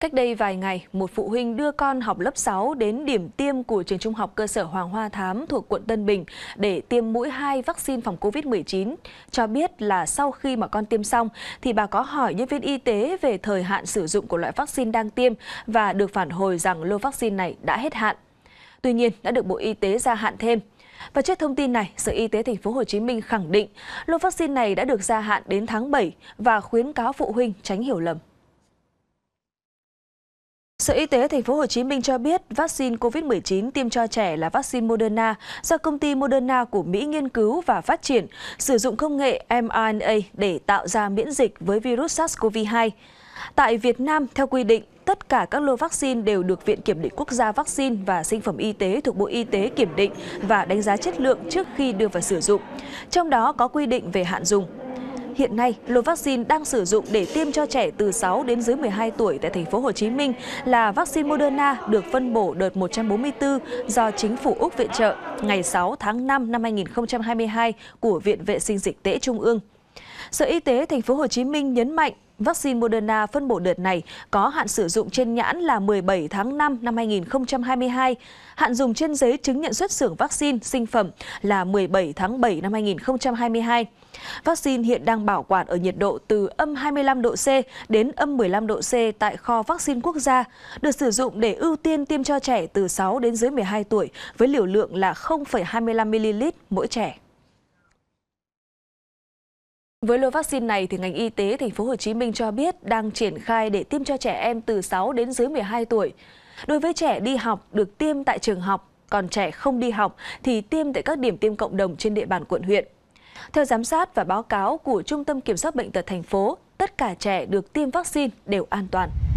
Cách đây vài ngày, một phụ huynh đưa con học lớp 6 đến điểm tiêm của trường trung học cơ sở Hoàng Hoa Thám thuộc quận Tân Bình để tiêm mũi 2 vaccine phòng COVID-19. Cho biết là sau khi mà con tiêm xong thì bà có hỏi nhân viên y tế về thời hạn sử dụng của loại vaccine đang tiêm và được phản hồi rằng lô vaccine này đã hết hạn. Tuy nhiên, đã được Bộ Y tế gia hạn thêm. Và trước thông tin này, Sở Y tế Thành phố Hồ Chí Minh khẳng định lô vaccine này đã được gia hạn đến tháng 7 và khuyến cáo phụ huynh tránh hiểu lầm. Sở Y tế Thành phố Hồ Chí Minh cho biết vaccine COVID-19 tiêm cho trẻ là vaccine Moderna do công ty Moderna của Mỹ nghiên cứu và phát triển, sử dụng công nghệ mRNA để tạo ra miễn dịch với virus SARS-CoV-2. Tại Việt Nam, theo quy định, tất cả các lô vaccine đều được Viện Kiểm định Quốc gia Vaccine và Sinh phẩm Y tế thuộc Bộ Y tế kiểm định và đánh giá chất lượng trước khi đưa vào sử dụng. Trong đó có quy định về hạn dùng hiện nay, lô vaccine đang sử dụng để tiêm cho trẻ từ 6 đến dưới 12 tuổi tại thành phố Hồ Chí Minh là vaccine Moderna được phân bổ đợt 144 do chính phủ Úc viện trợ ngày 6 tháng 5 năm 2022 của Viện Vệ sinh Dịch tễ Trung ương. Sở Y tế Thành phố Hồ Chí Minh nhấn mạnh vaccine Moderna phân bổ đợt này có hạn sử dụng trên nhãn là 17 tháng 5 năm 2022, hạn dùng trên giấy chứng nhận xuất xưởng vaccine sinh phẩm là 17 tháng 7 năm 2022. Vaccine hiện đang bảo quản ở nhiệt độ từ âm 25 độ C đến âm 15 độ C tại kho vaccine quốc gia, được sử dụng để ưu tiên tiêm cho trẻ từ 6 đến dưới 12 tuổi với liều lượng là 0,25ml mỗi trẻ. Với lô vaccine này, thì ngành y tế Thành phố Hồ Chí Minh cho biết đang triển khai để tiêm cho trẻ em từ 6 đến dưới 12 tuổi. Đối với trẻ đi học được tiêm tại trường học, còn trẻ không đi học thì tiêm tại các điểm tiêm cộng đồng trên địa bàn quận huyện. Theo giám sát và báo cáo của Trung tâm Kiểm soát Bệnh tật thành phố, tất cả trẻ được tiêm vaccine đều an toàn.